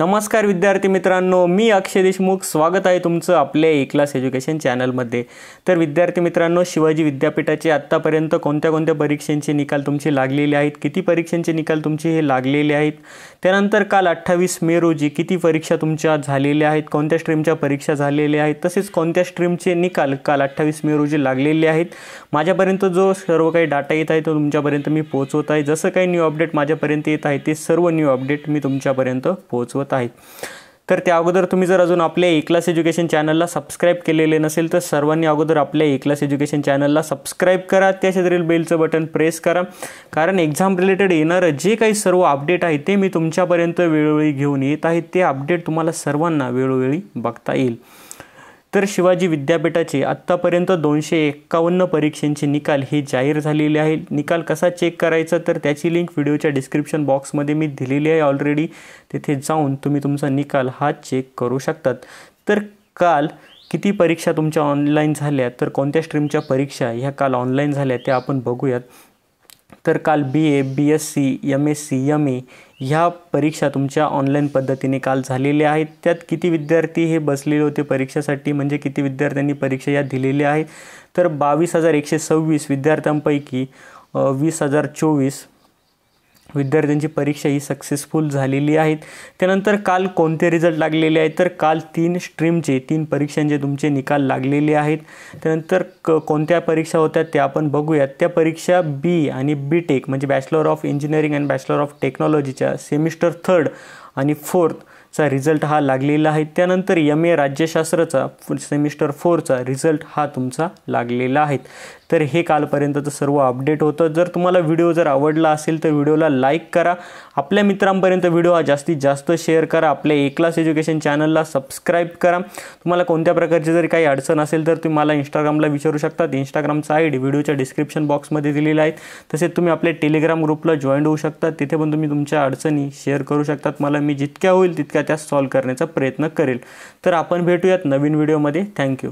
नमस्कार विद्यार्थी मित्रांनो मी अक्षय देशमुख स्वागत आहे तुमचं आपल्या ए क्लास एज्युकेशन चॅनलमध्ये तर विद्यार्थी मित्रांनो शिवाजी विद्यापीठाचे आत्तापर्यंत कोणत्या कोणत्या परीक्षांचे निकाल तुमचे लागलेले आहेत किती परीक्षांचे निकाल तुमचे हे लागलेले आहेत त्यानंतर काल अठ्ठावीस मे रोजी किती परीक्षा तुमच्या झालेल्या आहेत कोणत्या स्ट्रीमच्या परीक्षा झालेल्या आहेत तसेच कोणत्या स्ट्रीमचे निकाल काल अठ्ठावीस मे रोजी लागलेले आहेत माझ्यापर्यंत जो सर्व काही डाटा येत आहे तो तुमच्यापर्यंत मी पोहोचवत आहे जसं काही न्यू अपडेट माझ्यापर्यंत येत आहे ते सर्व न्यू अपडेट मी तुमच्यापर्यंत पोहोचवत करत आहेत तर त्या अगोदर तुम्ही जर अजून आपल्या ए क्लास एज्युकेशन चॅनलला सबस्क्राईब केलेले नसेल तर सर्वांनी अगोदर आपल्या ए क्लास एज्युकेशन चॅनलला सबस्क्राईब करा त्या क्षेत्रातील बेलचं बटन प्रेस करा कारण एक्झाम रिलेटेड येणारं जे काही सर्व अपडेट आहे ते मी तुमच्यापर्यंत वेळोवेळी घेऊन येत आहे ते अपडेट तुम्हाला सर्वांना वेळोवेळी बघता येईल तर शिवाजी विद्यापीठाचे आत्तापर्यंत दोनशे एक्कावन्न परीक्षांचे निकाल हे जाहीर झालेले आहे निकाल कसा चेक करायचा तर त्याची लिंक व्हिडिओच्या डिस्क्रिप्शन बॉक्समध्ये मी दिलेली आहे ऑलरेडी तिथे जाऊन तुम्ही तुमचा निकाल हा चेक करू शकतात तर काल किती परीक्षा तुमच्या ऑनलाईन झाल्या तर कोणत्या स्ट्रीमच्या परीक्षा ह्या काल ऑनलाईन झाल्या त्या आपण बघूयात तर काल B A B S C M S C M A ह्या परीक्षा तुमच्या ऑनलाईन पद्धतीने काल झालेल्या आहेत त्यात किती विद्यार्थी हे बसलेले होते परीक्षेसाठी म्हणजे किती विद्यार्थ्यांनी परीक्षा या दिलेल्या आहेत तर बावीस हजार एकशे सव्वीस विद्यार्थ्यांपैकी वीस हजार चोवीस विद्यार्थ्यांची परीक्षा ही सक्सेसफुल झालेली आहेत त्यानंतर काल कोणते रिझल्ट लागलेले आहेत तर काल तीन स्ट्रीमचे तीन परीक्षांचे तुमचे निकाल लागलेले आहेत त्यानंतर क कोणत्या परीक्षा होत्या त्या आपण बघूयात त्या परीक्षा बी आणि बी टेक म्हणजे bachelor of engineering and bachelor of टेक्नॉलॉजीच्या सेमिस्टर थर्ड आणि फोर्थ चा रिझल्ट हा लागलेला आहे त्यानंतर एम ए राज्यशास्त्राचा सेमिस्टर फोरचा रिझल्ट हा तुमचा लागलेला आहे तर हे कालपर्यंतचं सर्व अपडेट होतं जर तुम्हाला व्हिडिओ जर आवडला असेल तर व्हिडिओला लाईक करा आपल्या मित्रांपर्यंत व्हिडिओ हा जास्तीत जास्त शेअर करा आपल्या ए एज्युकेशन चॅनलला सबस्क्राईब करा तुम्हाला कोणत्या प्रकारची जरी काही अडचण असेल तर तुम्ही मला इंस्टाग्रामला विचारू शकतात इंस्टाग्रामचा आय डी व्हिडिओच्या डिस्क्रिप्शन बॉक्समध्ये दिलेला आहे तसेच तुम्ही आपल्या टेलिग्राम ग्रुपला जॉईन होऊ शकतात तिथे पण तुम्ही तुमच्या अडचणी शेअर करू शकतात मला मी जितक्या होईल तितक्या त्या सॉल्व करण्याचा प्रयत्न करेल तर आपण भेटूयात नवीन व्हिडिओमध्ये थँक्यू